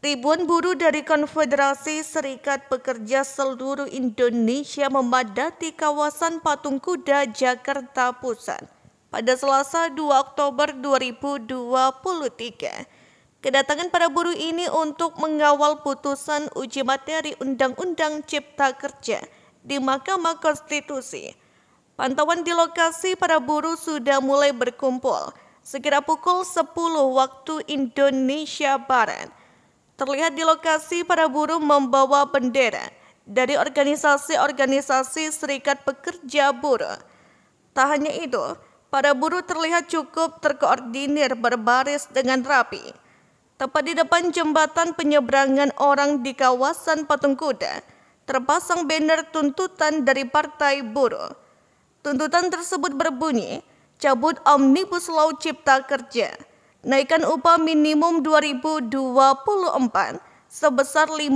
Ribuan buruh dari Konfederasi Serikat Pekerja seluruh Indonesia memadati kawasan Patung Kuda, Jakarta Pusat pada Selasa 2 Oktober 2023. Kedatangan para buruh ini untuk mengawal putusan uji materi Undang-Undang Cipta Kerja di Mahkamah Konstitusi. Pantauan di lokasi para buruh sudah mulai berkumpul sekira pukul 10 waktu Indonesia Barat terlihat di lokasi para buruh membawa bendera dari organisasi-organisasi serikat pekerja buruh. Tak hanya itu, para buruh terlihat cukup terkoordinir berbaris dengan rapi. Tepat di depan jembatan penyeberangan orang di kawasan Patung Kuda, terpasang banner tuntutan dari Partai Buruh. Tuntutan tersebut berbunyi, cabut Omnibus Law Cipta Kerja Naikan upah minimum 2024 sebesar 15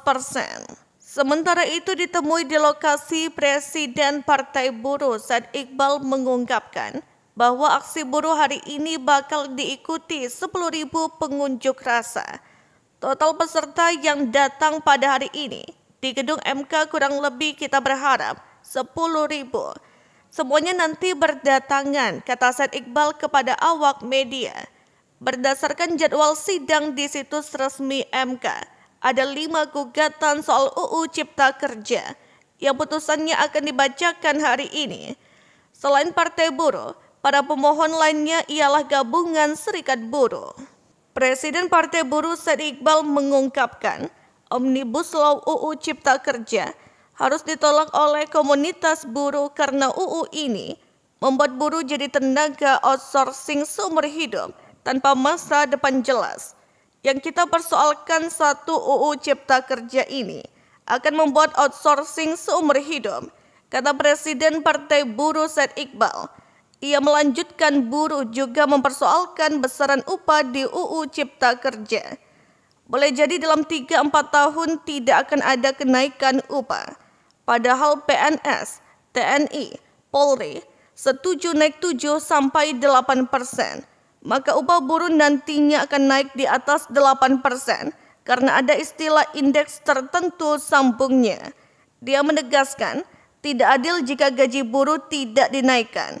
persen. Sementara itu ditemui di lokasi Presiden Partai Buruh saat Iqbal mengungkapkan bahwa aksi buruh hari ini bakal diikuti 10.000 pengunjuk rasa. Total peserta yang datang pada hari ini di gedung MK kurang lebih kita berharap 10.000 Semuanya nanti berdatangan, kata Said Iqbal kepada awak media. Berdasarkan jadwal sidang di situs resmi MK, ada lima gugatan soal UU Cipta Kerja yang putusannya akan dibacakan hari ini. Selain Partai Buruh, para pemohon lainnya ialah gabungan Serikat Buruh. Presiden Partai Buruh Said Iqbal mengungkapkan, Omnibus Law UU Cipta Kerja harus ditolak oleh komunitas buruh karena UU ini membuat buruh jadi tenaga outsourcing seumur hidup tanpa masa depan jelas. Yang kita persoalkan satu UU Cipta Kerja ini akan membuat outsourcing seumur hidup, kata Presiden Partai Buruh Said Iqbal. Ia melanjutkan buruh juga mempersoalkan besaran upah di UU Cipta Kerja. Boleh jadi dalam 3-4 tahun tidak akan ada kenaikan upah. Padahal PNS, TNI, Polri setuju naik 7 sampai 8 persen. Maka upah buruh nantinya akan naik di atas 8 persen karena ada istilah indeks tertentu sambungnya. Dia menegaskan tidak adil jika gaji buruh tidak dinaikkan.